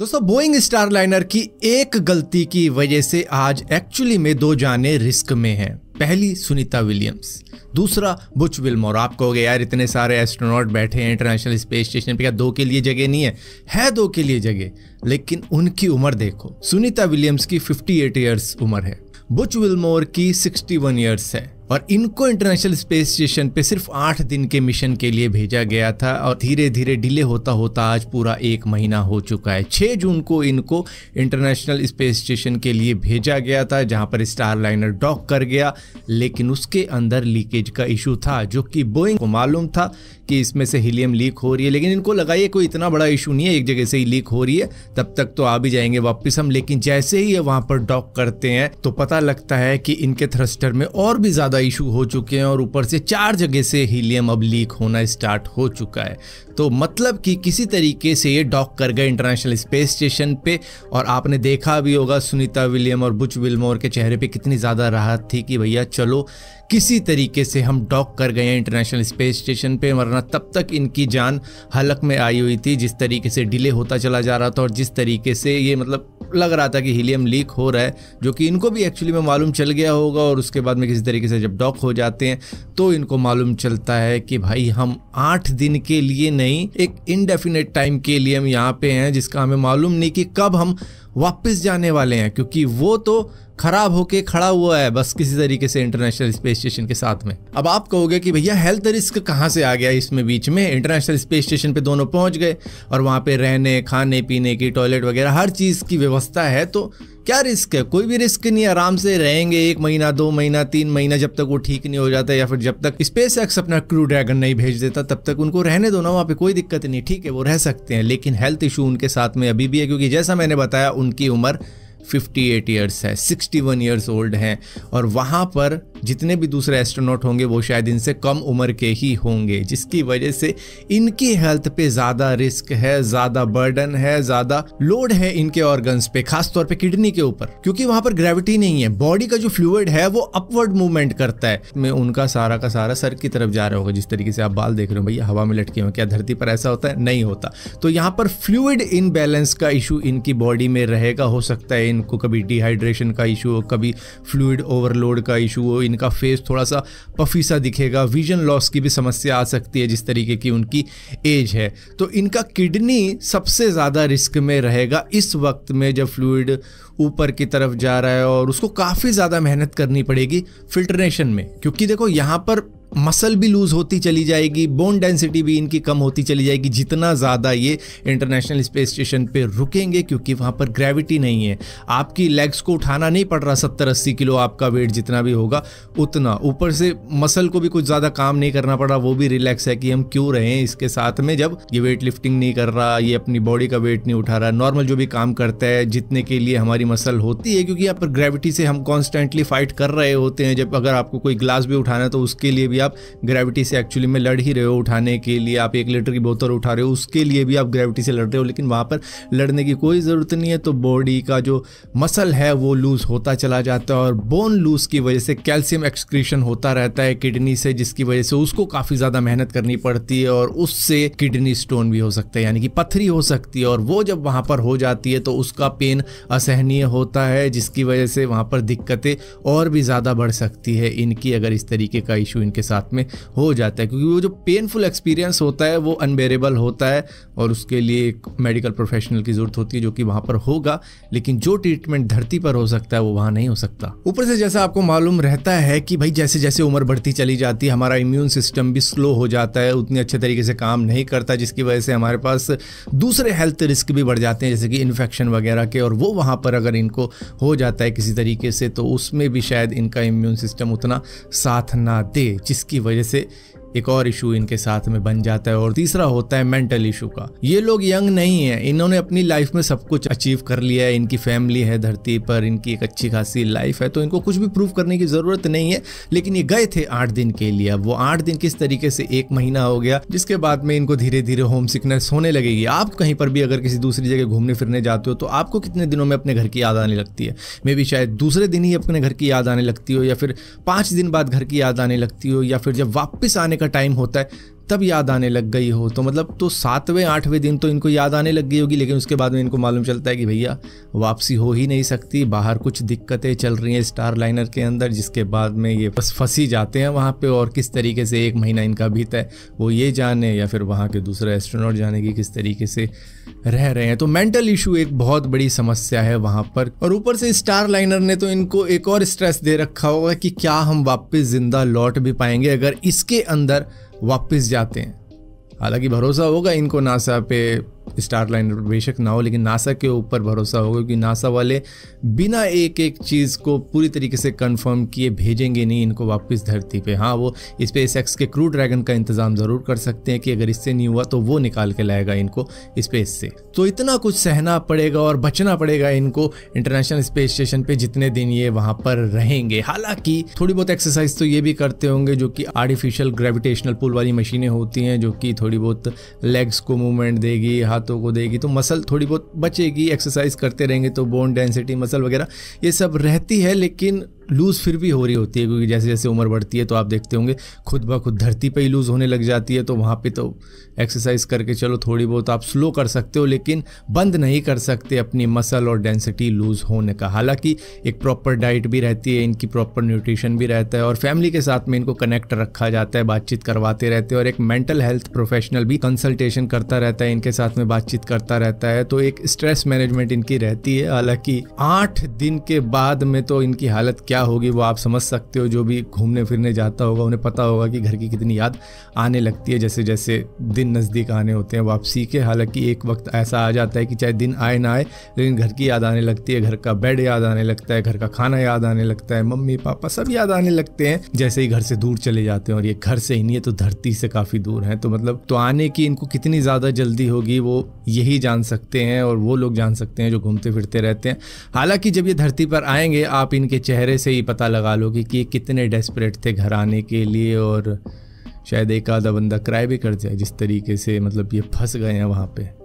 दोस्तों Boeing Starliner की एक गलती की वजह से आज एक्चुअली में दो जाने रिस्क में हैं पहली सुनीता विलियम्स दूसरा बुच विलमोर आप कहोगे यार इतने सारे एस्ट्रोनॉट बैठे हैं इंटरनेशनल स्पेस स्टेशन पे क्या दो के लिए जगह नहीं है है दो के लिए जगह लेकिन उनकी उम्र देखो सुनीता विलियम्स की 58 एट ईयर्स उम्र है बुच विलमोर की 61 वन ईयर्स है और इनको इंटरनेशनल स्पेस स्टेशन पे सिर्फ आठ दिन के मिशन के लिए भेजा गया था और धीरे धीरे डिले होता होता आज पूरा एक महीना हो चुका है छः जून को इनको इंटरनेशनल स्पेस स्टेशन के लिए भेजा गया था जहां पर स्टार लाइनर डॉक कर गया लेकिन उसके अंदर लीकेज का इशू था जो कि बोइंग को मालूम था कि इसमें से हीलियम लीक हो रही है लेकिन इनको लगा ये कोई इतना बड़ा इशू नहीं है एक जगह से ही लीक हो रही है तब तक तो आ भी जाएंगे वापस हम लेकिन जैसे ही ये वहाँ पर डॉक करते हैं तो पता लगता है कि इनके थ्रस्टर में और भी ज़्यादा ज़्यादा इशू हो चुके हैं और ऊपर से चार जगह से हीलियम अब लीक होना स्टार्ट हो चुका है तो मतलब कि किसी तरीके से ये डॉक कर गए इंटरनेशनल स्पेस स्टेशन पे और आपने देखा भी होगा सुनीता विलियम और बुच विलमोर के चेहरे पे कितनी ज़्यादा राहत थी कि भैया चलो किसी तरीके से हम डॉक कर गए हैं इंटरनेशनल स्पेस स्टेशन पे वरना तब तक इनकी जान हलक में आई हुई थी जिस तरीके से डिले होता चला जा रहा था और जिस तरीके से ये मतलब लग रहा था कि हीलियम लीक हो रहा है जो कि इनको भी एक्चुअली में मालूम चल गया होगा और उसके बाद में किसी तरीके से जब डॉक हो जाते हैं तो इनको मालूम चलता है कि भाई हम आठ दिन के लिए नहीं एक इनडेफिनेट टाइम के लिए हम यहाँ पे हैं जिसका हमें मालूम नहीं कि कब हम वापस जाने वाले हैं क्योंकि वो तो खराब होके खड़ा हुआ है बस किसी तरीके से इंटरनेशनल स्पेस स्टेशन के साथ में अब आप कहोगे कि भैया हेल्थ रिस्क कहाँ से आ गया इसमें बीच में इंटरनेशनल स्पेस स्टेशन पे दोनों पहुंच गए और वहाँ पे रहने खाने पीने की टॉयलेट वगैरह हर चीज़ की व्यवस्था है तो क्या रिस्क है कोई भी रिस्क नहीं आराम से रहेंगे एक महीना दो महीना तीन महीना जब तक वो ठीक नहीं हो जाता या फिर जब तक स्पेस एक्स अपना क्रू ड्रैगन नहीं भेज देता तब तक उनको रहने दो ना वहाँ पे कोई दिक्कत नहीं ठीक है वो रह सकते हैं लेकिन हेल्थ इशू उनके साथ में अभी भी है क्योंकि जैसा मैंने बताया उनकी उम्र 58 ईयर्स है 61 ईयर्स ओल्ड हैं और वहाँ पर जितने भी दूसरे एस्ट्रोनॉट होंगे वो शायद इनसे कम उम्र के ही होंगे जिसकी वजह से इनकी हेल्थ पे ज़्यादा रिस्क है ज़्यादा बर्डन है ज़्यादा लोड है इनके ऑर्गन्स पे खासतौर पे किडनी के ऊपर क्योंकि वहाँ पर ग्रेविटी नहीं है बॉडी का जो फ्लूड है वो अपवर्ड मूवमेंट करता है में उनका सारा का सारा सर की तरफ जा रहा होगा जिस तरीके से आप बाल देख रहे हो भैया हवा में लटके हो क्या धरती पर ऐसा होता है नहीं होता तो यहाँ पर फ्लूड इनबैलेंस का इशू इनकी बॉडी में रहेगा हो सकता है इनको कभी डिहाइड्रेशन का इशू हो कभी फ्लूड ओवरलोड का इशू हो इनका फेस थोड़ा सा पफी सा दिखेगा विजन लॉस की भी समस्या आ सकती है जिस तरीके की उनकी एज है तो इनका किडनी सबसे ज़्यादा रिस्क में रहेगा इस वक्त में जब फ्लूड ऊपर की तरफ जा रहा है और उसको काफ़ी ज़्यादा मेहनत करनी पड़ेगी फिल्ट्रेशन में क्योंकि देखो यहाँ पर मसल भी लूज़ होती चली जाएगी बोन डेंसिटी भी इनकी कम होती चली जाएगी जितना ज़्यादा ये इंटरनेशनल स्पेस स्टेशन पे रुकेंगे क्योंकि वहाँ पर ग्रेविटी नहीं है आपकी लेग्स को उठाना नहीं पड़ रहा सत्तर अस्सी किलो आपका वेट जितना भी होगा उतना ऊपर से मसल को भी कुछ ज़्यादा काम नहीं करना पड़ रहा वो भी रिलैक्स है कि हम क्यों रहें इसके साथ में जब ये वेट लिफ्टिंग नहीं कर रहा ये अपनी बॉडी का वेट नहीं उठा रहा नॉर्मल जो भी काम करता है जितने के लिए हमारी मसल होती है क्योंकि यहाँ पर ग्रेविटी से हम कॉन्स्टेंटली फाइट कर रहे होते हैं जब अगर आपको कोई ग्लास भी उठाना है तो उसके लिए भी आप ग्रेविटी से एक्चुअली में लड़ ही रहे हो उठाने के लिए आप एक लीटर की बोतल उठा रहे हो उसके लिए भी आप ग्रेविटी से लड़ रहे हो लेकिन वहाँ पर लड़ने की कोई ज़रूरत नहीं है तो बॉडी का जो मसल है वो लूज़ होता चला जाता है और बोन लूज़ की वजह से कैल्शियम एक्सक्रीशन होता रहता है किडनी से जिसकी वजह से उसको काफ़ी ज़्यादा मेहनत करनी पड़ती है और उससे किडनी स्टोन भी हो सकता है यानी कि पथरी हो सकती है और वो जब वहाँ पर हो जाती है तो उसका पेन असहनीय होता है जिसकी वजह से वहाँ पर दिक्कतें और भी ज़्यादा बढ़ सकती है इनकी अगर इस तरीके का इशू इनके साथ साथ में हो जाता है क्योंकि वो जो पेनफुल एक्सपीरियंस होता है वो अनबेरेबल होता है और उसके लिए एक मेडिकल प्रोफेशनल की ज़रूरत होती है जो कि वहाँ पर होगा लेकिन जो ट्रीटमेंट धरती पर हो सकता है वो वहाँ नहीं हो सकता ऊपर से जैसा आपको मालूम रहता है कि भाई जैसे जैसे उम्र बढ़ती चली जाती है हमारा इम्यून सिस्टम भी स्लो हो जाता है उतने अच्छे तरीके से काम नहीं करता जिसकी वजह से हमारे पास दूसरे हेल्थ रिस्क भी बढ़ जाते हैं जैसे कि इन्फेक्शन वगैरह के और वो वहाँ पर अगर इनको हो जाता है किसी तरीके से तो उसमें भी शायद इनका इम्यून सिस्टम उतना साथ ना दे जिस इसकी वजह से एक और इशू इनके साथ में बन जाता है और तीसरा होता है मेंटल इशू का ये लोग यंग नहीं है इन्होंने अपनी लाइफ में सब कुछ अचीव कर लिया है इनकी फैमिली है धरती पर इनकी एक अच्छी खासी लाइफ है तो इनको कुछ भी प्रूव करने की ज़रूरत नहीं है लेकिन ये गए थे आठ दिन के लिए अब वो आठ दिन किस तरीके से एक महीना हो गया जिसके बाद में इनको धीरे धीरे होम सिकनेस होने लगेगी आप कहीं पर भी अगर किसी दूसरी जगह घूमने फिरने जाते हो तो आपको कितने दिनों में अपने घर की याद आने लगती है मे भी शायद दूसरे दिन ही अपने घर की याद आने लगती हो या फिर पाँच दिन बाद घर की याद आने लगती हो या फिर जब वापस आने का का टाइम होता है तब याद आने लग गई हो तो मतलब तो सातवें आठवें दिन तो इनको याद आने लग गई होगी लेकिन उसके बाद में इनको मालूम चलता है कि भैया वापसी हो ही नहीं सकती बाहर कुछ दिक्कतें चल रही हैं स्टार लाइनर के अंदर जिसके बाद में ये बस फंसी जाते हैं वहाँ पे और किस तरीके से एक महीना इनका बीता है वो ये जाने या फिर वहाँ के दूसरे एस्ट्रोनॉट जाने की किस तरीके से रह रहे हैं तो मेंटल इशू एक बहुत बड़ी समस्या है वहाँ पर और ऊपर से स्टार लाइनर ने तो इनको एक और स्ट्रेस दे रखा होगा कि क्या हम वापस जिंदा लौट भी पाएंगे अगर इसके अंदर वापस जाते हैं हालांकि भरोसा होगा इनको नासा पे स्टार लाइनर बेशक ना हो लेकिन नासा के ऊपर भरोसा होगा क्योंकि नासा वाले बिना एक एक चीज़ को पूरी तरीके से कंफर्म किए भेजेंगे नहीं इनको वापस धरती पे हाँ वो स्पेस एक्स के क्रू ड्रैगन का इंतज़ाम ज़रूर कर सकते हैं कि अगर इससे नहीं हुआ तो वो निकाल के लाएगा इनको स्पेस से तो इतना कुछ सहना पड़ेगा और बचना पड़ेगा इनको इंटरनेशनल स्पेस स्टेशन पर जितने दिन ये वहाँ पर रहेंगे हालांकि थोड़ी बहुत एक्सरसाइज तो ये भी करते होंगे जो कि आर्टिफिशियल ग्रेविटेशनल पुल वाली मशीनें होती हैं जो कि थोड़ी बहुत लेग्स को मूवमेंट देगी हाथ हाथों को देगी तो मसल थोड़ी बहुत बचेगी एक्सरसाइज करते रहेंगे तो बोन डेंसिटी मसल वगैरह ये सब रहती है लेकिन लूज़ फिर भी हो रही होती है क्योंकि जैसे जैसे उम्र बढ़ती है तो आप देखते होंगे खुद ब खुद धरती पर ही लूज़ होने लग जाती है तो वहाँ पे तो एक्सरसाइज करके चलो थोड़ी बहुत आप स्लो कर सकते हो लेकिन बंद नहीं कर सकते अपनी मसल और डेंसिटी लूज़ होने का हालांकि एक प्रॉपर डाइट भी रहती है इनकी प्रॉपर न्यूट्रिशन भी रहता है और फैमिली के साथ में इनको कनेक्ट रखा जाता है बातचीत करवाते रहते हैं और एक मेंटल हेल्थ प्रोफेशनल भी कंसल्टेशन करता रहता है इनके साथ में बातचीत करता रहता है तो एक स्ट्रेस मैनेजमेंट इनकी रहती है हालांकि आठ दिन के बाद में तो इनकी हालत क्या क्या होगी वो आप समझ सकते हो जो भी घूमने फिरने जाता होगा उन्हें पता होगा कि घर की कितनी याद आने लगती है जैसे जैसे दिन नज़दीक आने होते हैं वापसी के हालांकि एक वक्त ऐसा आ जाता है कि चाहे दिन आए ना आए लेकिन घर की याद आने लगती है घर का बेड याद आने लगता है घर का खाना याद आने लगता है मम्मी पापा सब याद आने लगते हैं जैसे ही घर से दूर चले जाते हैं और ये घर से ही नहीं है तो धरती से काफ़ी दूर हैं तो मतलब तो आने की इनको कितनी ज़्यादा जल्दी होगी वो यही जान सकते हैं और वो लोग जान सकते हैं जो घूमते फिरते रहते हैं हालांकि जब ये धरती पर आएंगे आप इनके चेहरे से ही पता लगा लोगे कि, कि कितने डेस्परेट थे घर आने के लिए और शायद एक आधा बंदा क्राई भी कर जाए जिस तरीके से मतलब ये फंस गए हैं वहाँ पर